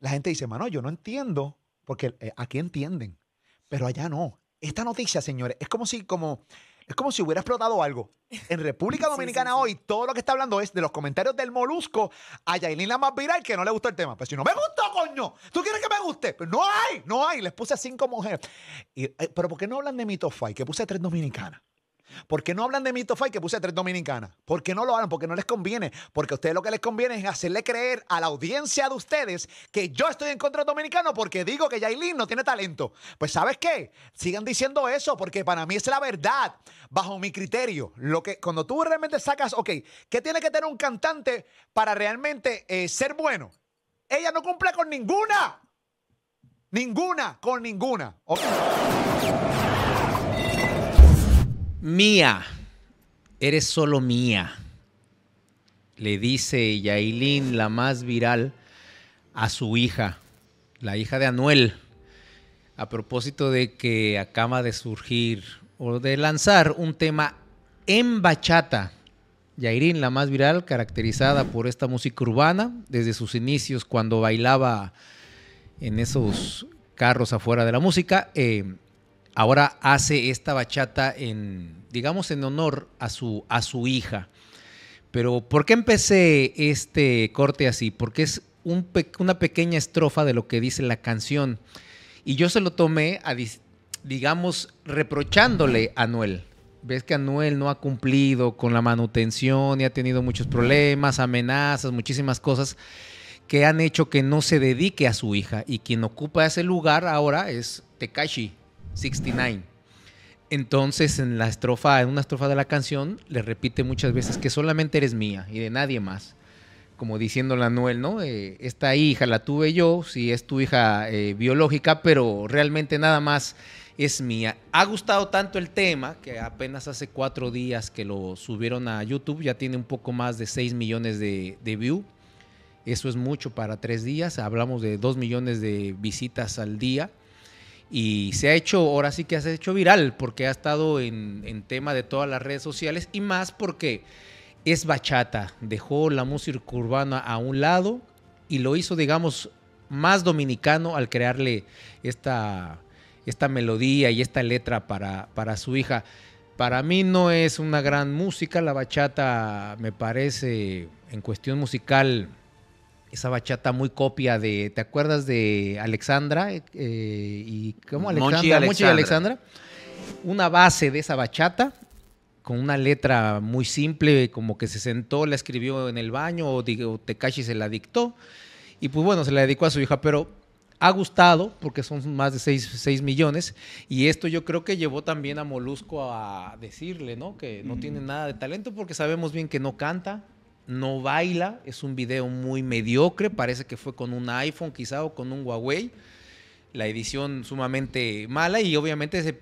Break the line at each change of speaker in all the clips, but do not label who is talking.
la gente dice, mano, yo no entiendo, porque eh, aquí entienden, pero allá no. Esta noticia, señores, es como si, como, es como si hubiera explotado algo. En República Dominicana hoy, todo lo que está hablando es de los comentarios del Molusco a Yailin la viral que no le gustó el tema. Pues si no me gustó, coño, ¿tú quieres que me guste? Pero pues no hay, no hay. Les puse a cinco mujeres. Eh, pero ¿por qué no hablan de Mitofai? Que puse a tres dominicanas. ¿Por qué no hablan de Mito Fight que puse tres dominicanas? ¿Por qué no lo hablan? Porque no les conviene. Porque a ustedes lo que les conviene es hacerle creer a la audiencia de ustedes que yo estoy en contra de dominicano porque digo que Yailin no tiene talento. Pues ¿sabes qué? Sigan diciendo eso porque para mí es la verdad. Bajo mi criterio, lo que cuando tú
realmente sacas, ok, ¿qué tiene que tener un cantante para realmente eh, ser bueno? Ella no cumple con ninguna. Ninguna, con ninguna.
Mía, eres solo mía, le dice Yailin, la más viral, a su hija, la hija de Anuel, a propósito de que acaba de surgir o de lanzar un tema en bachata. Yailin, la más viral, caracterizada por esta música urbana desde sus inicios cuando bailaba en esos carros afuera de la música. Eh, ahora hace esta bachata en, digamos, en honor a su, a su hija. Pero ¿por qué empecé este corte así? Porque es una pequeña estrofa de lo que dice la canción. Y yo se lo tomé, a, digamos, reprochándole a Noel. Ves que Anuel no ha cumplido con la manutención y ha tenido muchos problemas, amenazas, muchísimas cosas que han hecho que no se dedique a su hija. Y quien ocupa ese lugar ahora es Tekashi, 69. Entonces, en la estrofa, en una estrofa de la canción, le repite muchas veces que solamente eres mía y de nadie más. Como diciendo la Noel, ¿no? Eh, esta hija la tuve yo, si es tu hija eh, biológica, pero realmente nada más es mía. Ha gustado tanto el tema que apenas hace cuatro días que lo subieron a YouTube, ya tiene un poco más de 6 millones de, de views. Eso es mucho para tres días. Hablamos de 2 millones de visitas al día y se ha hecho, ahora sí que se ha hecho viral, porque ha estado en, tema de todas las redes sociales y más porque es bachata, dejó la música urbana a un lado y lo hizo, digamos, más dominicano al crearle esta, esta melodía y esta letra para, para su hija. Para mí no es una gran música, la bachata me parece en cuestión musical esa bachata muy copia de, ¿te acuerdas de Alexandra? Eh, y ¿Cómo Alexandra? Monchi Alexandra. Alexandra. Una base de esa bachata con una letra muy simple, como que se sentó, la escribió en el baño o, te Tekashi se la dictó. Y pues bueno, se la dedicó a su hija, pero ha gustado porque son más de 6, millones y esto yo creo que llevó también a Molusco a decirle, ¿no? Que no tiene mm. nada de talento porque sabemos bien que no canta, no baila, es un video muy mediocre, parece que fue con un iPhone quizá o con un Huawei, la edición sumamente mala y obviamente se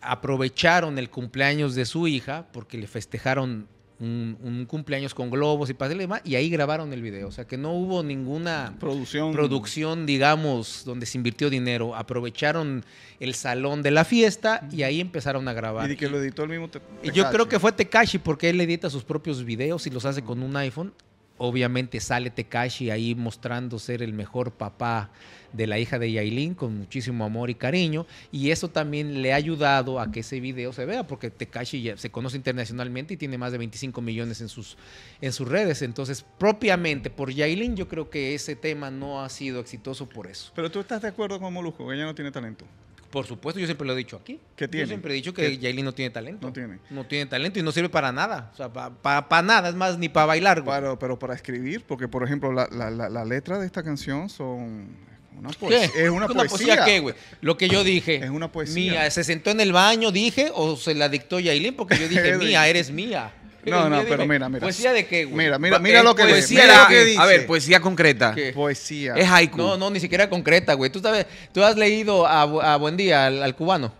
aprovecharon el cumpleaños de su hija porque le festejaron un, cumpleaños con globos y pase y demás, y ahí grabaron el video. O sea, que no hubo ninguna producción, producción digamos, donde se invirtió dinero. Aprovecharon el salón de la fiesta y ahí empezaron a grabar. Y que
lo editó el mismo y Yo creo que
fue Tekashi porque él edita sus propios videos y los hace con un iPhone obviamente sale Tekashi ahí mostrando ser el mejor papá de la hija de Yailin con muchísimo amor y cariño. Y eso también le ha ayudado a que ese video se vea, porque Tekashi ya se conoce internacionalmente y tiene más de 25 millones en sus, en sus redes. Entonces, propiamente por Yailin, yo creo que ese tema no ha sido exitoso por eso. Pero tú estás de acuerdo con Moluco, que ella no tiene talento. Por supuesto, yo siempre lo he dicho aquí. ¿Qué tiene? Yo siempre he dicho que Jaylin no tiene talento. No tiene. No tiene talento y no sirve para nada. O sea,
para nada, es más, ni para bailar. Güey. pero para escribir, porque por ejemplo, la, letra de esta canción son. Una poesía. ¿Qué? Es una, poesía. qué, güey?
Lo que yo dije. Es una poesía. Mía, ¿se sentó en el baño, dije, o se la dictó Yailin? Porque yo dije, mía, eres mía. No, no, pero mira, mira. Poesía de qué, güey. Mira, mira, mira eh, lo que dice. A ver,
poesía concreta. Poesía.
Es haiku. No, no, ni siquiera concreta, güey. Tú sabes, tú has leído a, a Buen Día, al, cubano.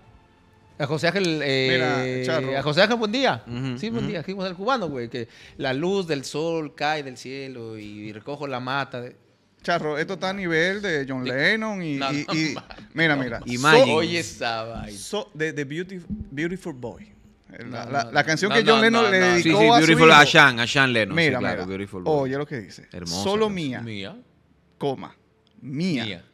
A José Ángel, eh, a José Ángel, buen día. sí, buen día. Aquí el cubano, güey. Que la luz del sol cae del cielo y recojo la mata. Charro,
esto está a nivel de John Lennon y, y, mira, mira. Imagine. So, Oye estaba ahí. the, beautiful Boy. Eh, la, canción que John Lennon le dedicó sí, sí, a Beautiful a Sean, a Sean Lennon. Mira, mira. Beautiful Oye oh, lo que dice. Hermosa. Solo mía. Mía. Coma. Mía. mía.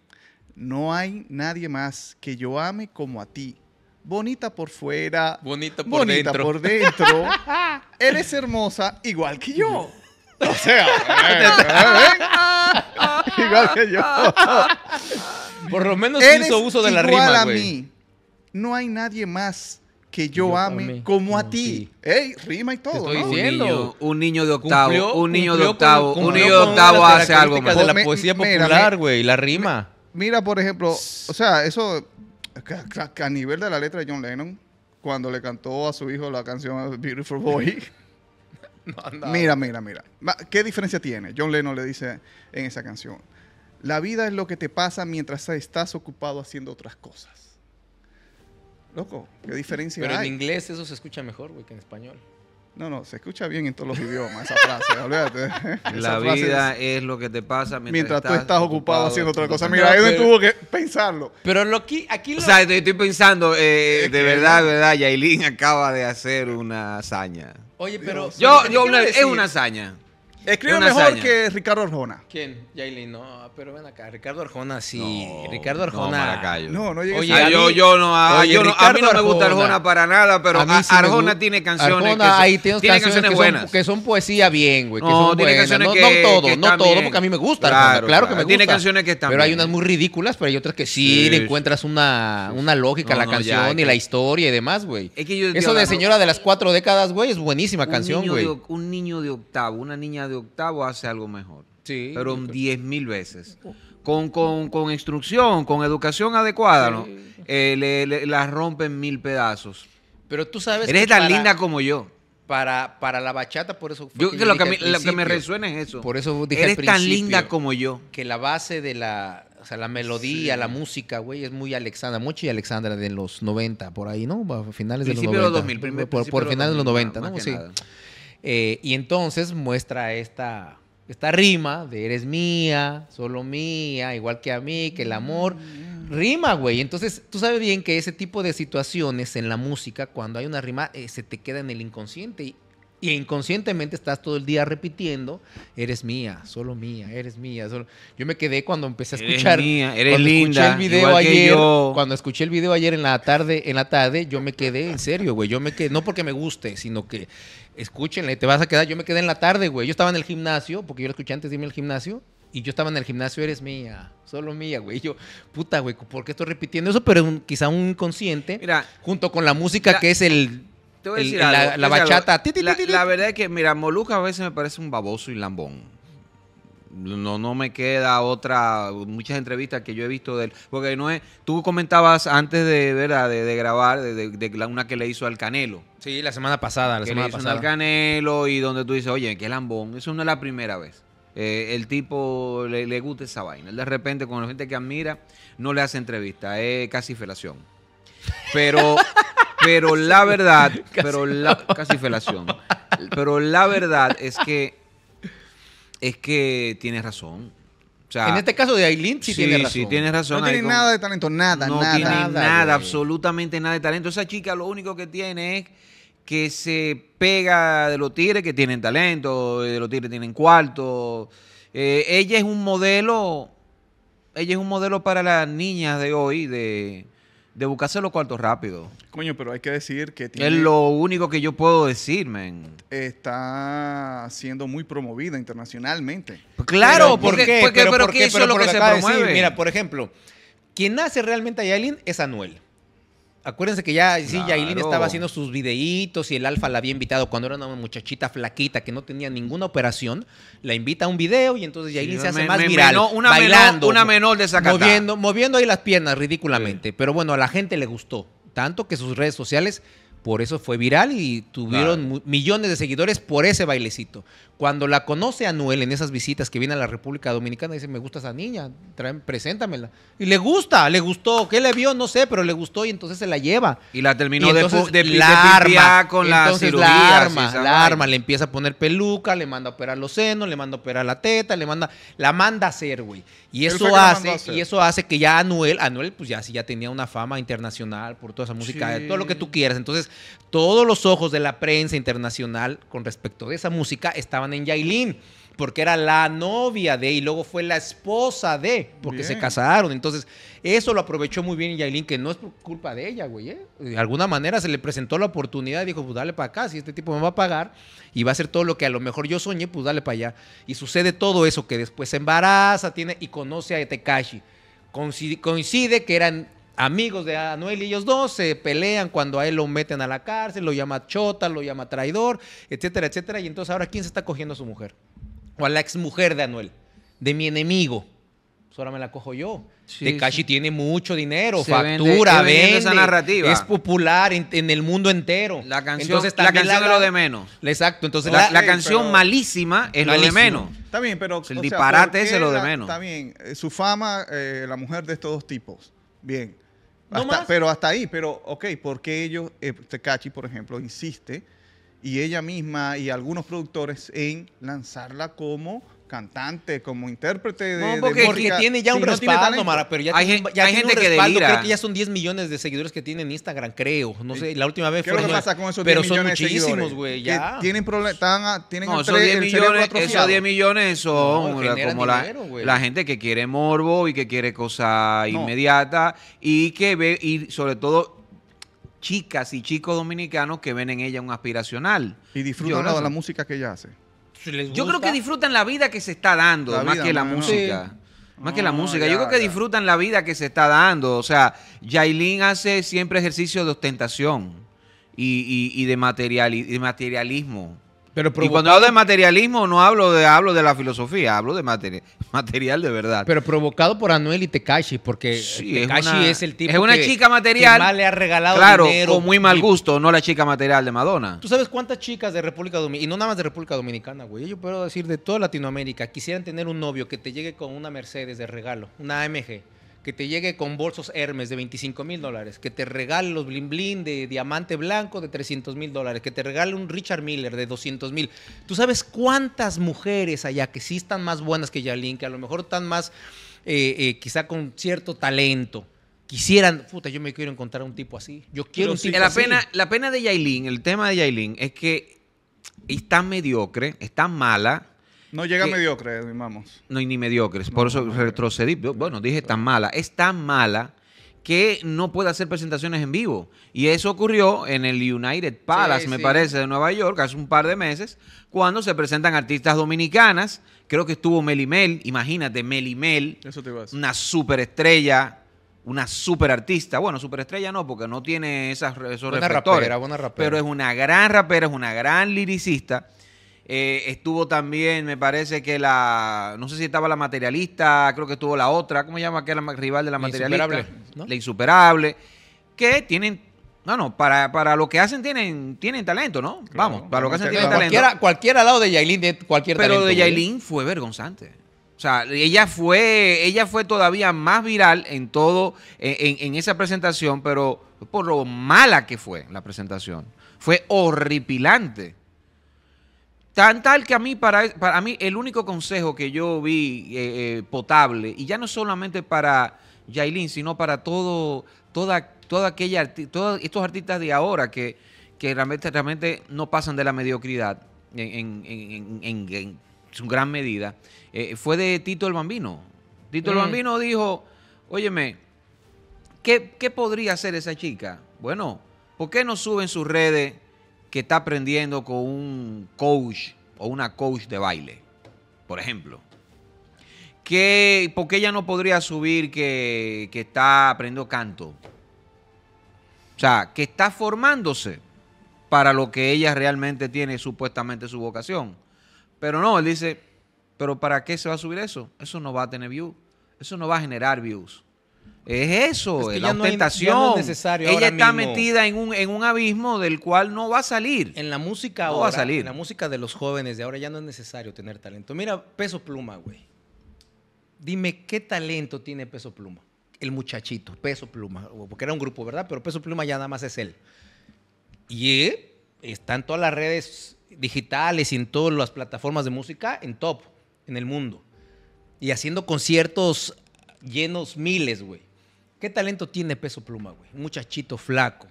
No hay nadie más que yo ame como a ti. Bonita por fuera. Bonita por bonita dentro. por dentro. eres hermosa igual que yo. O sea, ¿eh? igual que yo. Por lo menos hizo uso de la igual a mí. No hay nadie más que yo, ame, como, a mm, ti. Ey, rima y todo. diciendo.
Un niño, de octavo, un niño de octavo, un niño de octavo hace algo la poesía
popular,
güey, la rima.
Mira, por ejemplo, o sea, eso a, nivel de la letra de John Lennon, cuando le cantó a su hijo la canción Beautiful Boy.
mira,
mira, mira. ¿Qué diferencia tiene? John Lennon le dice en esa canción, la vida es lo que te pasa mientras estás ocupado haciendo otras cosas. Loco, ¿qué diferencia Pero en
inglés eso se escucha mejor, güey, que en español.
No, no, se escucha bien en todos los idiomas esa frase, La vida es, lo que te pasa
mientras, tú estás
ocupado, haciendo otra cosa. Mira, no, Edwin tuvo que pensarlo.
Pero lo aquí, aquí lo... O sea, estoy, pensando, eh, de verdad, de verdad, Yailin acaba de hacer una hazaña. Oye, pero... Yo, yo, es una hazaña. Escribe mejor que Ricardo
Arjona. ¿Quién? Yailin, no, pero ven acá. Ricardo Arjona, sí. Ricardo Arjona. No, no, no llegué oye, a ah, yo, yo no, a, ah, yo no, a mí no me gusta Arjona para nada, pero Arjona tiene canciones. Arjona, que son, ahí tiene canciones, que Son, que poesía bien, güey. Que no, tiene canciones no, que, no todo, no todo, porque a mí me gusta. Claro, Arjona, claro, que me gusta. Tiene canciones que están. Pero hay unas muy ridículas, pero hay otras que sí, le encuentras una, una lógica a la canción y la historia y demás, güey. Eso de Señora de las Cuatro Décadas, güey, es buenísima canción, güey.
Un niño de octavo, una niña de octavo hace algo mejor. Sí. Pero diez mil veces. Oh. Con, con, instrucción, con educación adecuada, ¿no? Eh, Las le, la rompen mil pedazos.
Pero tú sabes. Eres tan linda como yo. Para, para la bachata, por eso. yo que, lo, que me, resuena es eso. Por eso dije Eres tan linda como yo. Que la base de la. O sea, la melodía, la música, güey, es muy Alexandra, mucho y Alexandra de los 90, por ahí, ¿no? A finales de los 2000, por, finales de los 90, ¿no? Sí. Eh, y entonces muestra esta, esta rima de eres mía, solo mía, igual que a mí, que el amor. Mm. Rima, güey. Entonces, tú sabes bien que ese tipo de situaciones en la música, cuando hay una rima, eh, se te queda en el inconsciente. Y, inconscientemente estás todo el día repitiendo, eres mía, solo mía, eres mía. Solo... Yo me quedé cuando empecé a escuchar. Eres mía, eres linda. Escuché el video ayer, Cuando escuché el video ayer en la tarde, en la tarde, yo me quedé, en serio, güey. Yo me quedé, no porque me guste, sino que Escúchenle, te vas a quedar. Yo me quedé en la tarde, güey. Yo estaba en el gimnasio, porque yo lo escuché antes Dime el gimnasio. Y yo estaba en el gimnasio, eres mía, solo mía, güey. yo, puta, güey, ¿por qué estoy repitiendo eso? Pero quizá un inconsciente, mira, junto con la música que es el, la, bachata.
La, la, verdad es que, mira, Moluca a veces me parece un baboso y lambón. No, no me queda otra, muchas entrevistas que yo he visto de él, porque no es, tú comentabas antes de, ¿verdad? de, grabar, de, de, la, una que le hizo al Canelo.
Sí, la semana pasada, la semana pasada. Al
Canelo y donde tú dices, oye, qué lambón, eso no es la primera vez. Eh, el tipo le, le, gusta esa vaina. Él de repente con la gente que admira no le hace entrevista, es casi felación. Pero, pero la verdad, pero la, casi felación. Pero la verdad es que es que tiene razón. en este caso de Aileen sí, tiene razón. Sí, tiene razón. No tiene nada
de talento, nada, nada. nada,
absolutamente nada de talento. Esa chica lo único que tiene es que se pega de los tigres que tienen talento, eh, de los tigres tienen cuarto. Eh, ella es un modelo, ella es un modelo para las niñas de hoy, de, de buscarse los cuartos rápido.
Coño, pero hay que decir que tiene, Es lo
único que yo puedo decir, men.
Está siendo muy promovida internacionalmente. claro, porque, eso es lo que, se promueve. mira, por ejemplo, quien nace realmente a Yailin es Anuel.
Acuérdense que ya, sí, Yailin estaba haciendo sus videitos y el Alfa la había invitado cuando era una muchachita flaquita que no tenía ninguna operación. La invita a un video y entonces Yailin se hace más viral. una bailando, menor, una menor de Moviendo, moviendo ahí las piernas ridículamente. Pero bueno, a la gente le gustó. Tanto que sus redes sociales por eso fue viral y tuvieron millones de seguidores por ese bailecito. Cuando la conoce Anuel en esas visitas que viene a la República Dominicana, dice, me gusta esa niña, preséntamela. Y le gusta, le gustó. ¿Qué le vio? No sé, pero le gustó y entonces se la lleva. Y la terminó de, de, la con la La arma, la arma, le empieza a poner peluca, le manda a operar los senos, le manda a operar la teta, le manda, la manda a hacer, güey. Y eso hace, y eso hace que ya Anuel, Anuel pues ya sí ya tenía una fama internacional por toda esa música, todo lo que tú quieras. Entonces todos los ojos de la prensa internacional con respecto de esa música estaban en Yailin, porque era la novia de y luego fue la esposa de, porque se casaron. Entonces, eso lo aprovechó muy bien Yailin, que no es por culpa de ella, güey. ¿eh? De alguna manera se le presentó la oportunidad dijo, pues dale para acá, si este tipo me va a pagar y va a hacer todo lo que a lo mejor yo soñé, pues dale para allá. Y sucede todo eso, que después se embaraza, tiene y conoce a Tekashi. coincide que eran amigos de Anuel y ellos dos se pelean cuando a él lo meten a la cárcel, lo llama chota, lo llama traidor, etcétera, etcétera. Y entonces ahora, ¿quién se está cogiendo a su mujer? O a la mujer de Anuel, de mi enemigo. Pues ahora me la cojo yo. De Tekashi tiene mucho dinero, factura, vende, narrativa. es popular en, el mundo entero. La canción, la canción es lo de menos. Exacto, entonces la,
canción malísima es lo de menos. Está pero el disparate es lo de menos. Está
bien, eh, su fama, eh, la mujer de estos dos tipos. Bien, pero hasta ahí, pero ok, porque ellos, eh, por ejemplo, insiste, y ella misma y algunos productores, en lanzarla como cantante, como intérprete de. porque tiene ya un respaldo, pero ya hay, tiene, gente que Creo que ya
son 10 millones de seguidores que tienen en Instagram, creo. No sé, la última vez fue. Pero son muchísimos, güey. Ya.
Tienen problemas. Tienen no, esos 10 millones, esos son la, como la,
gente que quiere
morbo y que quiere cosa inmediata y que ve, y sobre todo chicas y chicos dominicanos que ven en ella un aspiracional. Y disfrutan de la
música que ella hace.
Yo creo que disfrutan la vida que se está dando, más que la música.
Más que la música. Yo creo que
disfrutan la vida que se está dando. O sea, Yailin hace siempre ejercicio de ostentación y, de, material, y de materialismo y cuando hablo de materialismo no hablo de hablo de la filosofía, hablo de material de verdad. Pero
provocado por Anuel y Tekashi, porque Tekashi es, el tipo es una que, chica material, más le ha regalado claro, dinero. muy mal gusto, no la chica material de Madonna. ¿Tú sabes cuántas chicas de República Dominicana, y no nada más de República Dominicana, güey, yo puedo decir de toda Latinoamérica, quisieran tener un novio que te llegue con una Mercedes de regalo, una AMG? que te llegue con bolsos Hermes de 25 mil dólares, que te regale los blin blin de diamante blanco de 300 mil dólares, que te regale un Richard Miller de 200 mil. ¿Tú sabes cuántas mujeres allá que sí están más buenas que Yailin, que a lo mejor están más, eh, eh, quizá con cierto talento? Quisieran, puta, yo me quiero encontrar un tipo así. Yo
quiero un tipo la Pena, la pena de Yailin, el tema de Yailin, es que está mediocre, está mala,
no llega mediocre, vamos.
No, hay ni mediocres. por eso retrocedí. Bueno, dije tan mala. Es tan mala que no puede hacer presentaciones en vivo. Y eso ocurrió en el United Palace, me parece, de Nueva York, hace un par de meses, cuando se presentan artistas dominicanas. Creo que estuvo Melimel, imagínate, Melimel, eso te una superestrella, una superartista. Bueno, superestrella no, porque no tiene esas, esos reflectores. rapera. Pero es una gran rapera, es una gran liricista. Eh, estuvo también, me parece que la, no sé si estaba la materialista, creo que estuvo la otra, ¿cómo se llama la rival de la, la Insuperable, La insuperable, que tienen, no, no, para, para lo que hacen tienen, tienen talento, ¿no? Vamos, para lo que hacen tienen talento. Cualquiera, lado de Yailin de cualquier Pero de ¿eh? Yailin fue vergonzante. O sea, ella fue, ella fue todavía más viral en todo, en, en esa presentación, pero por lo mala que fue la presentación. Fue horripilante. Tan tal que a mí, para, mí, el único consejo que yo vi eh, eh, potable, y ya no solamente para Yailin, sino para todo, toda, toda aquella, todos estos artistas de ahora que, realmente, realmente no pasan de la mediocridad en, gran medida, eh, fue de Tito el Bambino. Tito el mm. Bambino dijo, óyeme, ¿qué, ¿qué podría hacer esa chica? Bueno, ¿por qué no sube en sus redes que está aprendiendo con un coach o una coach de baile, por ejemplo. Que, ¿Por qué ella no podría subir que, que está aprendiendo canto? O sea, que está formándose para lo que ella realmente tiene supuestamente su vocación. Pero no, él dice, pero ¿para qué se va a subir eso? Eso no va a tener views. Eso no va a generar views. Es eso, es la Ella está metida
en un, abismo del cual no va a salir. En la música ahora, la música de los jóvenes de ahora ya no es necesario tener talento. Mira, Peso Pluma, güey. Dime qué talento tiene Peso Pluma. El muchachito, Peso Pluma, porque era un grupo, ¿verdad? Pero Peso Pluma ya nada más es él. Y están está en todas las redes digitales y en todas las plataformas de música en top en el mundo. Y haciendo conciertos llenos miles, güey ¿Qué talento tiene Peso Pluma, güey? Un muchachito flaco,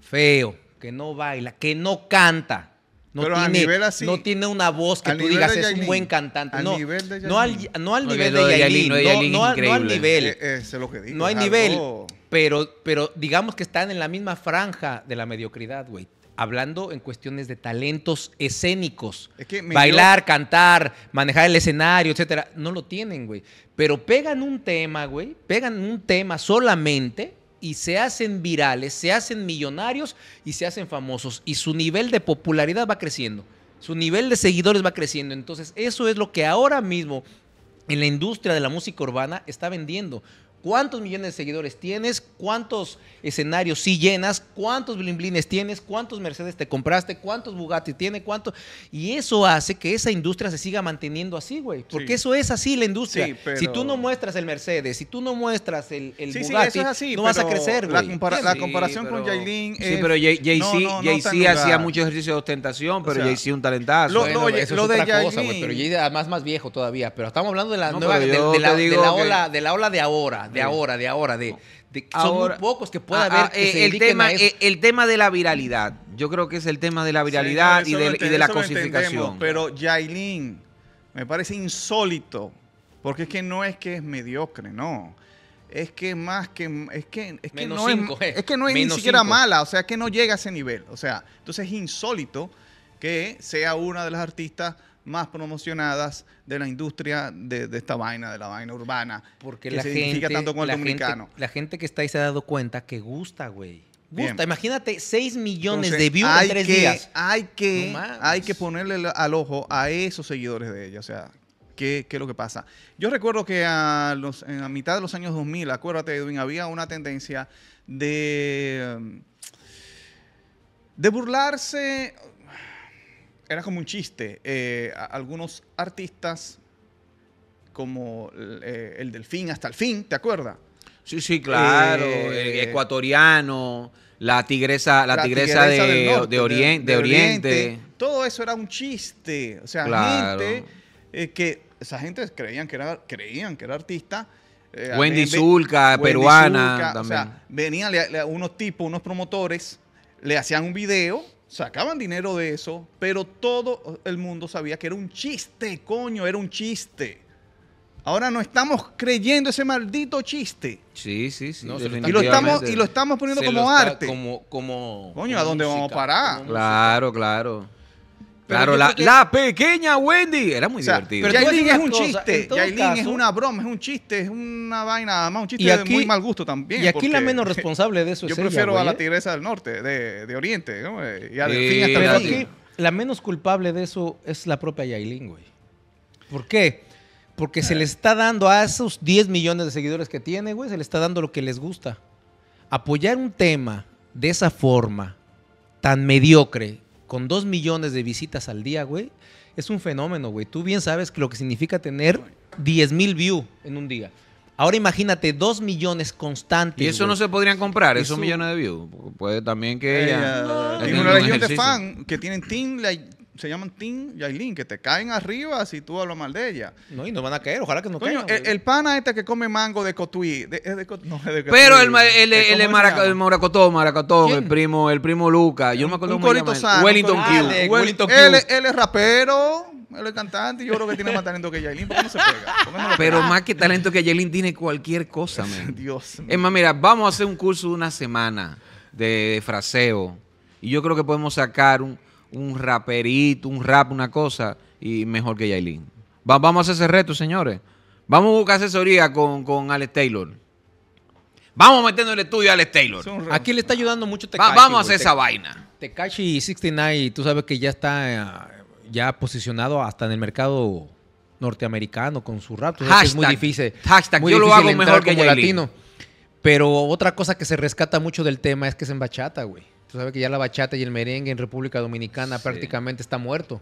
feo, que no baila, que no canta.
No, Pero tiene, a nivel así, no
tiene una voz que tú digas es un buen cantante. No, nivel de no, al, no al nivel de Yalín. No, al nivel. Eh, eh,
lo que no hay nivel.
Pero, pero digamos que están en la misma franja de la mediocridad, güey hablando en cuestiones de talentos escénicos. Bailar, cantar, manejar el escenario, etcétera. No lo tienen, güey. Pero pegan un tema, güey. Pegan un tema solamente y se hacen virales, se hacen millonarios y se hacen famosos. Y su nivel de popularidad va creciendo. Su nivel de seguidores va creciendo. Entonces, eso es lo que ahora mismo en la industria de la música urbana está vendiendo cuántos millones de seguidores tienes, cuántos escenarios sí llenas, cuántos blimblines tienes, cuántos Mercedes te compraste, cuántos Bugatti tiene, cuánto. Y eso hace que esa industria se siga manteniendo así, güey. Porque eso es así la industria. Si tú no muestras el Mercedes, si tú no muestras el, Bugatti, no vas a crecer, güey. La, comparación con Jailin Sí, pero jay hacía mucho
ejercicio de ostentación, pero jay un talentazo. Lo, ¿eh? bueno, lo, de otra cosa, güey. Pero
Jay además más viejo todavía. Pero estamos hablando de la nueva, de, de, de la ola de ahora de ahora, de ahora, de, son muy pocos que pueda ah, haber. Ah, el, tema, eh,
el tema de la viralidad. Yo creo que es el tema de la viralidad y, de, y, de, la cosificación.
Pero Yailin, me parece insólito, porque es que no es que es mediocre, no. Es que más que es que es que no eh. es, que no es ni siquiera mala, o sea, que no llega a ese nivel, o sea, entonces es insólito que sea una de las artistas más promocionadas de la industria de, esta vaina, de la vaina urbana. Porque la gente, la
la gente que está ahí se ha dado cuenta que gusta, güey. Gusta,
imagínate 6 millones de views en tres días. Hay que, hay que ponerle al ojo a esos seguidores de ella. O sea, ¿qué, es lo que pasa? Yo recuerdo que a, los, en la mitad de los años 2000, acuérdate, Edwin, había una tendencia de. de burlarse era como un chiste. Eh, algunos artistas, como eh, el Delfín hasta el fin, ¿te acuerdas? Sí,
sí, claro. Eh, el ecuatoriano, la tigresa, la, tigresa, de, oriente.
Todo eso era un chiste. O sea, gente que esa gente creían que era, creían que era artista. Wendy Zulka, peruana. también. O sea, venían unos tipos, unos promotores, le hacían un video sacaban dinero de eso, pero todo el mundo sabía que era un chiste, coño, era un chiste. Ahora no estamos creyendo ese maldito chiste. Sí, sí, sí. y, lo estamos, y lo estamos poniendo como arte.
Como, como Coño, ¿a dónde vamos a parar? Claro, claro.
Claro, la,
pequeña Wendy. Era muy divertido. Pero Yailin es un chiste. Yailin es una
broma, es un chiste, es una vaina, además un chiste y de muy mal gusto también. Y aquí la menos responsable de eso es Yo prefiero a la ¿eh? tigresa del norte, de, Oriente, ¿no? y a aquí, La menos culpable de eso
es la propia Yailin, güey. ¿Por qué? Porque se eh. le está dando a esos 10 millones de seguidores que tiene, güey, se le está dando lo que les gusta. Apoyar un tema de esa forma, tan mediocre, con dos millones de visitas al día, güey, es un fenómeno, güey. Tú bien sabes lo que significa tener diez mil views en un día. Ahora imagínate, dos millones constantes. Y eso no se podrían comprar, esos millones
de views. Puede
también que
ella. Eh, Hay una de fan que tienen team, se llaman Tim Yailin, que te caen arriba si tú hablas mal de ella. No, y no van a caer, ojalá que no caigan. El, pana este que come mango de Cotuí. De, de, no, de Pero el, el, el, el
Maracotó, el primo, el primo Luca. Yo me acuerdo un Wellington Q. Él,
es rapero. Él es cantante y yo creo que tiene más talento que Yailin. no se
Pero más que talento que Yailin tiene cualquier cosa, man. Dios. Es más, mira, vamos a hacer un curso de una semana de fraseo. Y yo creo que podemos sacar un, un raperito, un rap, una cosa, y mejor que Yailin. vamos a hacer ese reto, señores. Vamos a buscar asesoría con,
con Alex Taylor.
Vamos metiendo el estudio a Alex Taylor. Aquí le está ayudando mucho Tekashi. vamos a hacer esa vaina.
Tekashi 69, tú sabes que ya está eh, ya posicionado hasta en el mercado norteamericano con su rap. es muy difícil. yo lo hago mejor que Yailin. Pero otra cosa que se rescata mucho del tema es que se en bachata, güey. Tú sabes que ya la bachata y el merengue en República Dominicana prácticamente está muerto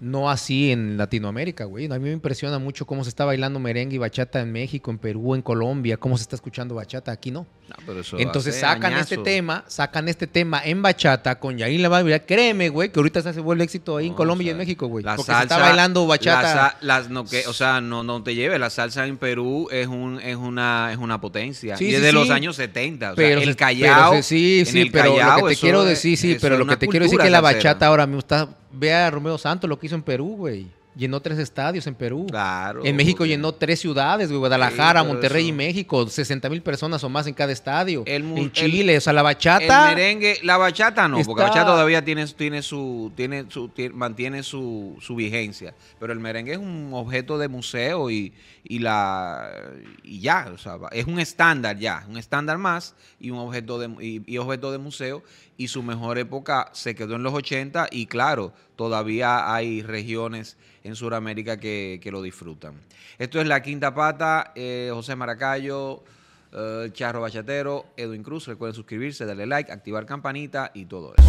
no así en Latinoamérica, güey. A mí me impresiona mucho cómo se está bailando merengue y bachata en México, en Perú, en Colombia, cómo se está escuchando bachata aquí, ¿no? Entonces sacan este tema, sacan este tema en bachata con Yair Laval. Créeme, güey, que ahorita se hace vuelve éxito ahí en Colombia y en México, güey. porque se está bailando bachata.
las, no, que, o sea, no, no te lleves, la salsa en Perú es, un, es, una, es una potencia. y es de los años 70, o sea, el Callao. sí, sí, pero lo que te quiero decir, sí, pero lo que te
quiero decir es que la bachata ahora me está ve a Romeo Santos lo que hizo en Perú, güey. Llenó tres estadios en Perú. Claro. En México llenó tres ciudades, güey. Guadalajara, Monterrey y México. 60 mil personas o más en cada estadio. en Chile, o sea, la bachata. El
merengue, la bachata no, porque la bachata todavía tiene, tiene su, tiene su, mantiene su, vigencia. Pero el merengue es un objeto de museo y, y la y ya, o sea, es un estándar ya, un estándar más y un objeto de, y objeto de museo y su mejor época se quedó en los 80 y claro, todavía hay regiones en Sudamérica que, lo disfrutan. Esto es La Quinta Pata, eh, José Maracayo, eh, Charro Bachatero, Edwin Cruz. Recuerden suscribirse, darle like, activar campanita y todo eso.